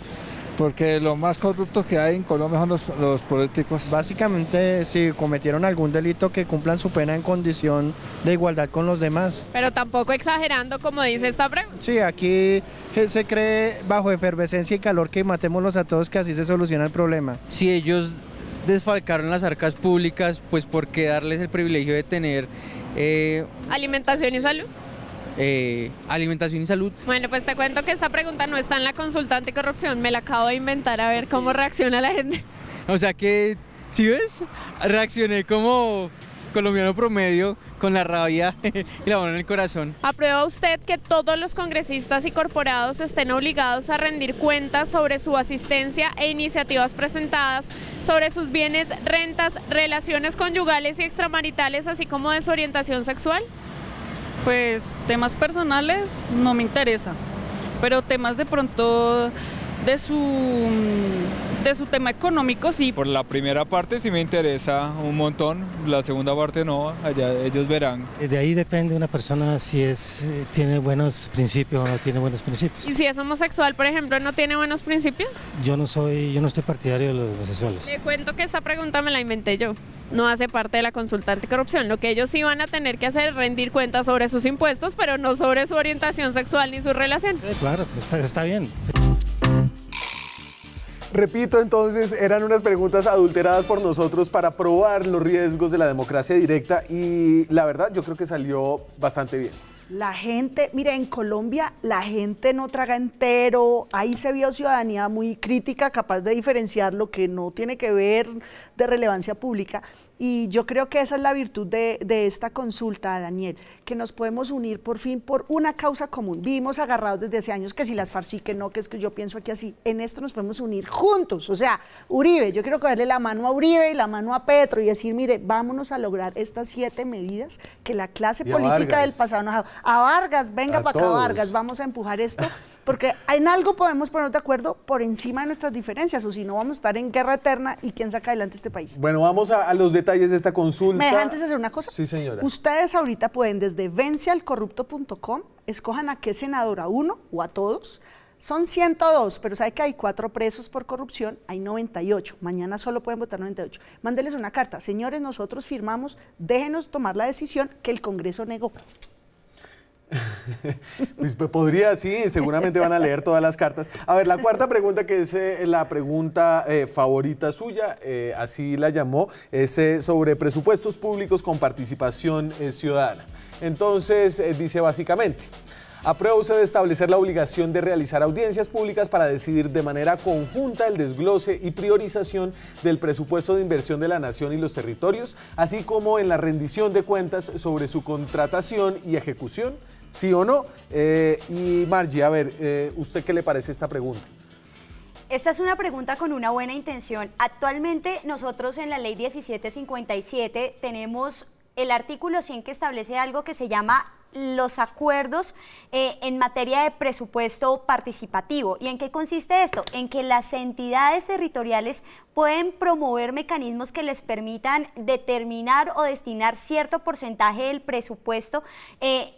Porque los más corruptos que hay en Colombia son los, políticos. Básicamente, si cometieron algún delito, que cumplan su pena en condición de igualdad con los demás. Pero tampoco exagerando, como dice esta pregunta. Sí, aquí eh, se cree bajo efervescencia y calor que matémoslos a todos, que así se soluciona el problema. Si ellos desfalcaron las arcas públicas, pues ¿por qué darles el privilegio de tener... Eh, Alimentación y salud. Eh, alimentación y salud. Bueno, pues te cuento que esta pregunta no está en la consulta anticorrupción, me la acabo de inventar a ver cómo reacciona la gente. O sea que, si ¿sí ves, reaccioné como colombiano promedio con la rabia y la mano en el corazón. ¿Aprueba usted que todos los congresistas y corporados estén obligados a rendir cuentas sobre su asistencia e iniciativas presentadas, sobre sus bienes, rentas, relaciones conyugales y extramaritales, así como desorientación sexual? Pues temas personales no me interesa, pero temas de pronto de su de su tema económico, sí. Por la primera parte sí me interesa un montón, la segunda parte no, allá ellos verán. Eh, de ahí depende una persona si es eh, tiene buenos principios o no tiene buenos principios. ¿Y si es homosexual, por ejemplo, no tiene buenos principios? Yo no soy, yo no estoy partidario de los homosexuales. Te cuento que esta pregunta me la inventé yo. No hace parte de la consulta anticorrupción. Lo que ellos sí van a tener que hacer es rendir cuentas sobre sus impuestos, pero no sobre su orientación sexual ni su relación. Eh, claro, pues, está, bien. Repito, entonces, eran unas preguntas adulteradas por nosotros para probar los riesgos de la democracia directa y la verdad yo creo que salió bastante bien. La gente, mire, en Colombia la gente no traga entero, ahí se vio ciudadanía muy crítica, capaz de diferenciar lo que no tiene que ver de relevancia pública, y yo creo que esa es la virtud de, esta consulta, Daniel, que nos podemos unir por fin por una causa común. Vivimos agarrados desde hace años que si las farsi, que no, que es que yo pienso aquí así. En esto nos podemos unir juntos. O sea, Uribe, yo quiero cogerle la mano a Uribe y la mano a Petro y decir, mire, vámonos a lograr estas siete medidas que la clase política del pasado nos ha dado. A Vargas, venga para acá, Vargas, vamos a empujar esto. Porque en algo podemos ponernos de acuerdo por encima de nuestras diferencias, o si no vamos a estar en guerra eterna y quién saca adelante este país. Bueno, vamos a, los detalles de esta consulta. ¿Me deja antes hacer una cosa? Sí, señora. Ustedes ahorita pueden desde vencialcorrupto.com escojan a qué senador, a uno o a todos. Son 102, pero sabe que hay cuatro presos por corrupción, hay 98. Mañana solo pueden votar 98. Mándeles una carta. Señores, nosotros firmamos, déjenos tomar la decisión que el Congreso negó. Pues, pues podría, sí, seguramente van a leer todas las cartas. A ver, la cuarta pregunta, que es eh, la pregunta eh, favorita suya, eh, así la llamó, es sobre presupuestos públicos con participación ciudadana. Entonces, dice básicamente, Aprueba usted de establecer la obligación de realizar audiencias públicas para decidir de manera conjunta el desglose y priorización del presupuesto de inversión de la nación y los territorios, así como en la rendición de cuentas sobre su contratación y ejecución ¿Sí o no? Eh, y Margie, a ver, eh, ¿usted qué le parece esta pregunta? Esta es una pregunta con una buena intención. Actualmente nosotros en la ley 1757 tenemos el artículo 100 que establece algo que se llama los acuerdos eh, en materia de presupuesto participativo. ¿Y en qué consiste esto? En que las entidades territoriales pueden promover mecanismos que les permitan determinar o destinar cierto porcentaje del presupuesto. Eh,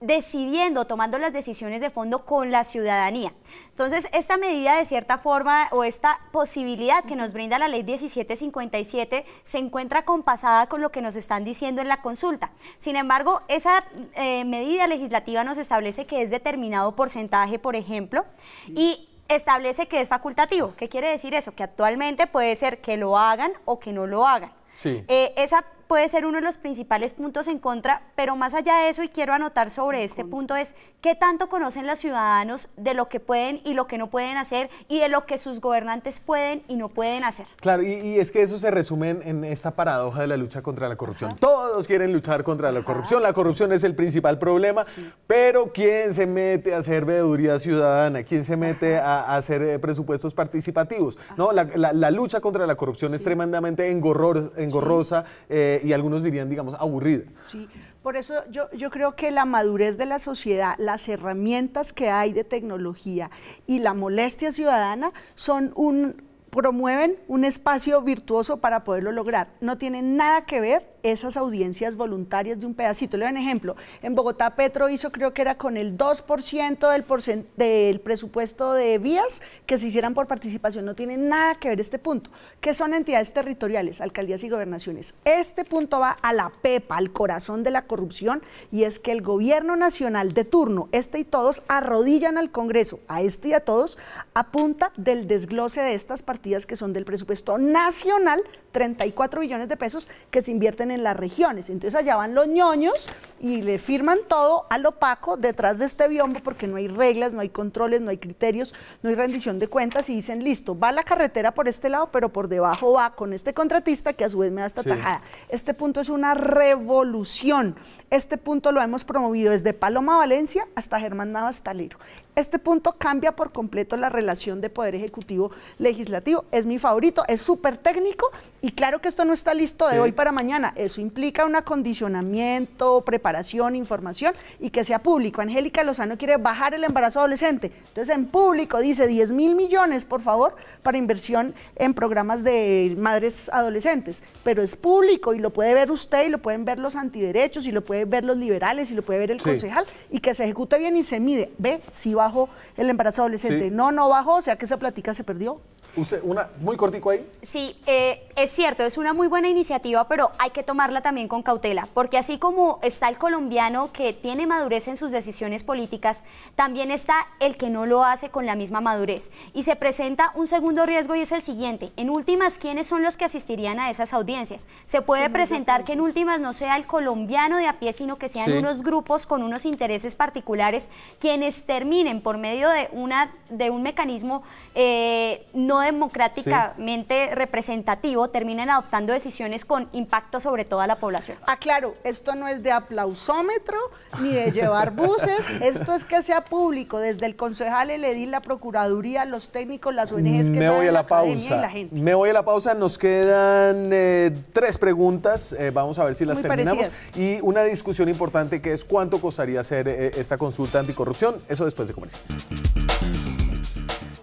decidiendo, tomando las decisiones de fondo con la ciudadanía. Entonces, esta medida de cierta forma o esta posibilidad que nos brinda la ley 1757 se encuentra compasada con lo que nos están diciendo en la consulta. Sin embargo, esa eh, medida legislativa nos establece que es determinado porcentaje, por ejemplo, y establece que es facultativo. ¿Qué quiere decir eso? Que actualmente puede ser que lo hagan o que no lo hagan. Sí. Eh, esa puede ser uno de los principales puntos en contra, pero más allá de eso, y quiero anotar sobre este punto, es qué tanto conocen los ciudadanos de lo que pueden y lo que no pueden hacer y de lo que sus gobernantes pueden y no pueden hacer. Claro, y, es que eso se resume en, esta paradoja de la lucha contra la corrupción. Todos quieren luchar contra la corrupción, la corrupción es el principal problema, pero ¿quién se mete a hacer veeduría ciudadana? ¿Quién se mete a, hacer eh, presupuestos participativos? No, la, lucha contra la corrupción es tremendamente engorrosa. Eh, eh, y algunos dirían, digamos, aburrida. Sí, por eso yo, yo creo que la madurez de la sociedad, las herramientas que hay de tecnología y la molestia ciudadana son un promueven un espacio virtuoso para poderlo lograr. No tienen nada que ver esas audiencias voluntarias de un pedacito. Le doy un ejemplo. En Bogotá Petro hizo, creo que era con el 2% del, del presupuesto de vías que se hicieran por participación. No tiene nada que ver este punto. que son entidades territoriales, alcaldías y gobernaciones? Este punto va a la pepa, al corazón de la corrupción, y es que el gobierno nacional de turno, este y todos, arrodillan al Congreso, a este y a todos, a punta del desglose de estas partidas que son del presupuesto nacional, 34 billones de pesos que se invierten en las regiones. Entonces allá van los ñoños y le firman todo al opaco detrás de este biombo porque no hay reglas, no hay controles, no hay criterios, no hay rendición de cuentas y dicen, listo, va la carretera por este lado, pero por debajo va con este contratista que a su vez me da esta tajada. Este punto es una revolución. Este punto lo hemos promovido desde Paloma Valencia hasta Germán Navas Talero. Este punto cambia por completo la relación de poder ejecutivo legislativo. Es mi favorito, es súper técnico y claro que esto no está listo de hoy para mañana. Eso implica un acondicionamiento, preparación, información y que sea público. Angélica Lozano quiere bajar el embarazo adolescente. Entonces en público dice 10 mil millones, por favor, para inversión en programas de madres adolescentes. Pero es público y lo puede ver usted y lo pueden ver los antiderechos y lo pueden ver los liberales y lo puede ver el concejal y que se ejecute bien y se mide. Ve si va bajó el embarazo adolescente. No, no bajó, o sea que esa plática se perdió. Usted, una muy cortico ahí. Sí, eh, es cierto, es una muy buena iniciativa, pero hay que tomarla también con cautela, porque así como está el colombiano que tiene madurez en sus decisiones políticas, también está el que no lo hace con la misma madurez. Y se presenta un segundo riesgo y es el siguiente. En últimas, ¿quiénes son los que asistirían a esas audiencias? Se puede presentar que en últimas no sea el colombiano de a pie, sino que sean unos grupos con unos intereses particulares quienes terminen por medio de, una, de un mecanismo eh, no no democráticamente representativo terminan adoptando decisiones con impacto sobre toda la población. Ah, claro, esto no es de aplausómetro ni de llevar buses, esto es que sea público, desde el concejal, le di la procuraduría, los técnicos, las ONGs que Me voy a la, pausa. Y la gente. Me voy a la pausa, nos quedan eh, tres preguntas, eh, vamos a ver si las terminamos. Y una discusión importante que es cuánto costaría hacer eh, esta consulta anticorrupción, eso después de comerciales.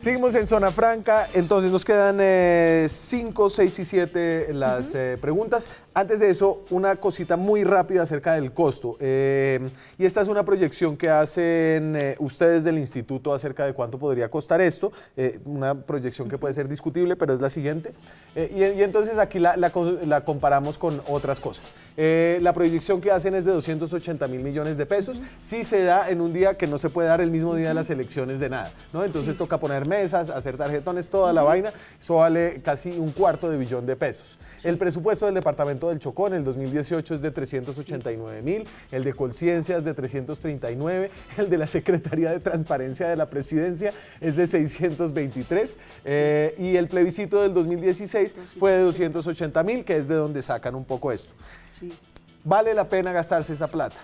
Seguimos en zona franca, entonces nos quedan 5, eh, 6 y 7 las eh, preguntas. Antes de eso, una cosita muy rápida acerca del costo. Em, y esta es una proyección que hacen eh, ustedes del instituto acerca de cuánto podría costar esto. Eh, una proyección que puede ser discutible, pero es la siguiente. Eh, y, entonces aquí la, comparamos con otras cosas. la proyección que hacen es de 280 mil millones de pesos. Si se da en un día que no se puede dar el mismo día de las elecciones de nada. ¿no? Entonces toca poner mesas, hacer tarjetones, toda la vaina. Eso vale casi un cuarto de billón de pesos. El presupuesto del departamento del chocón, en el 2018 es de 389 mil, el de Conciencia es de 339, el de la Secretaría de Transparencia de la Presidencia es de 623 eh, y el plebiscito del 2016 fue de 280 mil, que es de donde sacan un poco esto. ¿Vale la pena gastarse esa plata?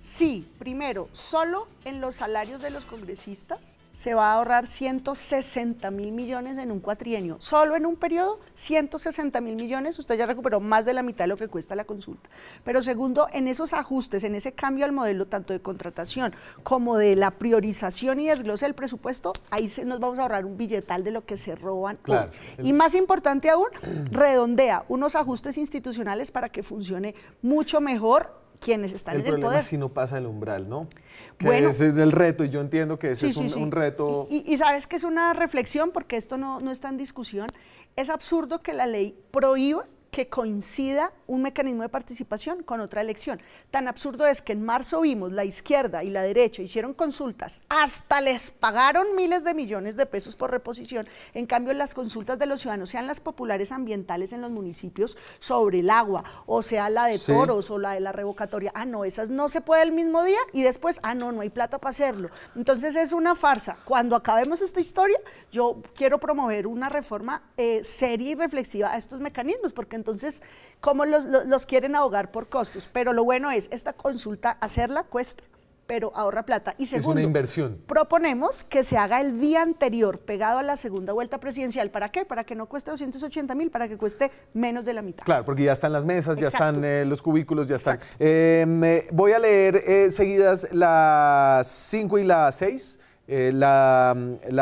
Sí, primero, solo en los salarios de los congresistas se va a ahorrar 160 mil millones en un cuatrienio. Solo en un periodo, 160 mil millones, usted ya recuperó más de la mitad de lo que cuesta la consulta. Pero segundo, en esos ajustes, en ese cambio al modelo tanto de contratación como de la priorización y desglose del presupuesto, ahí se nos vamos a ahorrar un billetal de lo que se roban. Y más importante aún, redondea unos ajustes institucionales para que funcione mucho mejor quienes están en el poder. El problema si no pasa el umbral, ¿no? Que bueno, ese es el reto, y yo entiendo que ese es un, reto. Y, y, sabes que es una reflexión, porque esto no, no está en discusión. Es absurdo que la ley prohíba que coincida un mecanismo de participación con otra elección. Tan absurdo es que en marzo vimos la izquierda y la derecha hicieron consultas, hasta les pagaron miles de millones de pesos por reposición. En cambio, las consultas de los ciudadanos, sean las populares ambientales en los municipios sobre el agua, o sea la de toros o la de la revocatoria, ah, no, esas no se puede el mismo día y después, ah, no, no hay plata para hacerlo. Entonces es una farsa. Cuando acabemos esta historia, yo quiero promover una reforma eh, seria y reflexiva a estos mecanismos, porque entonces, ¿cómo los, quieren ahogar por costos? Pero lo bueno es, esta consulta hacerla cuesta pero ahorra plata. Y segundo, proponemos que se haga el día anterior, pegado a la segunda vuelta presidencial. ¿Para qué? Para que no cueste 280 mil, para que cueste menos de la mitad. Claro, porque ya están las mesas, ya están eh, los cubículos, ya están. Eh, voy a leer eh, seguidas las 5 y las 6. Eh, la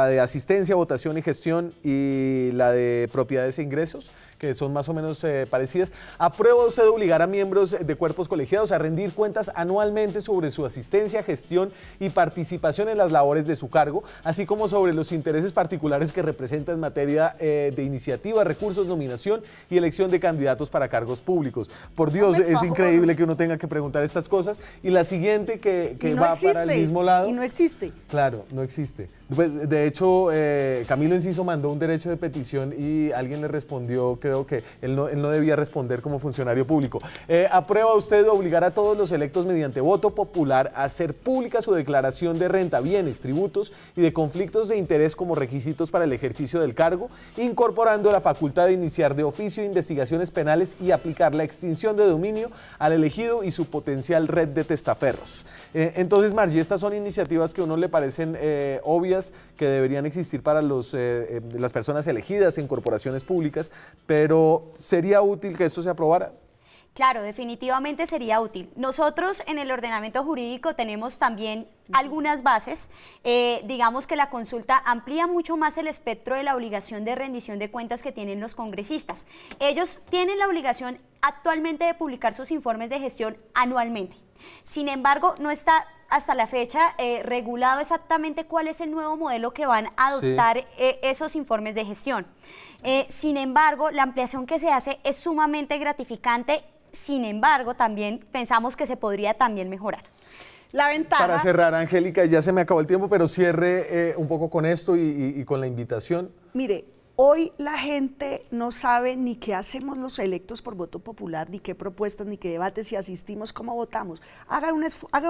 de asistencia, votación y gestión y la de propiedades e ingresos que son más o menos eh, parecidas, aprueba usted obligar a miembros de cuerpos colegiados a rendir cuentas anualmente sobre su asistencia, gestión y participación en las labores de su cargo, así como sobre los intereses particulares que representa en materia eh, de iniciativa, recursos, nominación y elección de candidatos para cargos públicos. Por Dios, es increíble que uno tenga que preguntar estas cosas. Y la siguiente que, va existe, para el mismo lado. Y no existe. Claro, no existe. Pues, de hecho, eh, Camilo Enciso mandó un derecho de petición y alguien le respondió que creo que él no, debía responder como funcionario público. Eh, ¿Aprueba usted obligar a todos los electos mediante voto popular a hacer pública su declaración de renta, bienes, tributos y de conflictos de interés como requisitos para el ejercicio del cargo, incorporando la facultad de iniciar de oficio investigaciones penales y aplicar la extinción de dominio al elegido y su potencial red de testaferros? Eh, entonces, Margie, estas son iniciativas que a uno le parecen eh, obvias que deberían existir para los, eh, las personas elegidas en corporaciones públicas, pero pero ¿sería útil que esto se aprobara? Claro, definitivamente sería útil. Nosotros en el ordenamiento jurídico tenemos también algunas bases. Eh, digamos que la consulta amplía mucho más el espectro de la obligación de rendición de cuentas que tienen los congresistas. Ellos tienen la obligación actualmente de publicar sus informes de gestión anualmente. Sin embargo, no está hasta la fecha eh, regulado exactamente cuál es el nuevo modelo que van a adoptar eh, esos informes de gestión. Eh, sin embargo, la ampliación que se hace es sumamente gratificante, sin embargo, también pensamos que se podría también mejorar. La ventaja. Para cerrar, Angélica, ya se me acabó el tiempo, pero cierre un poco con esto y con la invitación. Mire, Hoy la gente no sabe ni qué hacemos los electos por voto popular, ni qué propuestas, ni qué debates, si asistimos, cómo votamos. Haga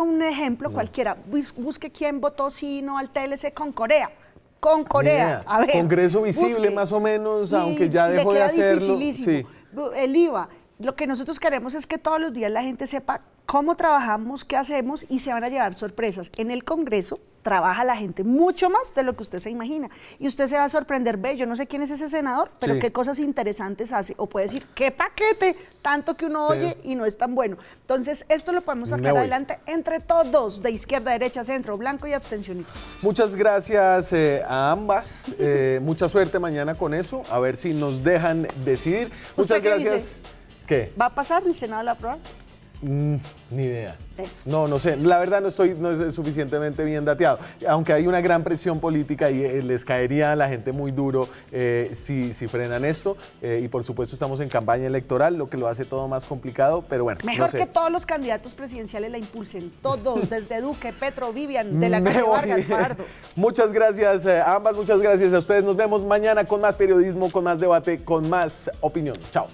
un, ejemplo mm. cualquiera. busque quién votó sí no al TLC con Corea. Con Corea. Congreso visible más o menos, aunque ya dejó de hacerlo. Sí. El IVA. Lo que nosotros queremos es que todos los días la gente sepa cómo trabajamos, qué hacemos y se van a llevar sorpresas. En el Congreso trabaja la gente mucho más de lo que usted se imagina. Y usted se va a sorprender, ve, yo no sé quién es ese senador, pero qué cosas interesantes hace. O puede decir, qué paquete, tanto que uno oye y no es tan bueno. Entonces, esto lo podemos sacar adelante entre todos, de izquierda, derecha, centro, blanco y abstencionista. Muchas gracias eh, a ambas. Eh, mucha suerte mañana con eso. A ver si nos dejan decidir. Muchas gracias. Dice? ¿Qué? ¿Va a pasar? el Senado la prueba? Mm, ni idea. No, no sé. La verdad no estoy no es suficientemente bien dateado. Aunque hay una gran presión política y eh, les caería a la gente muy duro eh, si, frenan esto. Eh, y por supuesto estamos en campaña electoral, lo que lo hace todo más complicado, pero bueno. Mejor que todos los candidatos presidenciales la impulsen, todos, desde Duque, Petro, Vivian, de la calle Vargas, Pardo. Muchas gracias ambas, muchas gracias a ustedes. Nos vemos mañana con más periodismo, con más debate, con más opinión. Chao.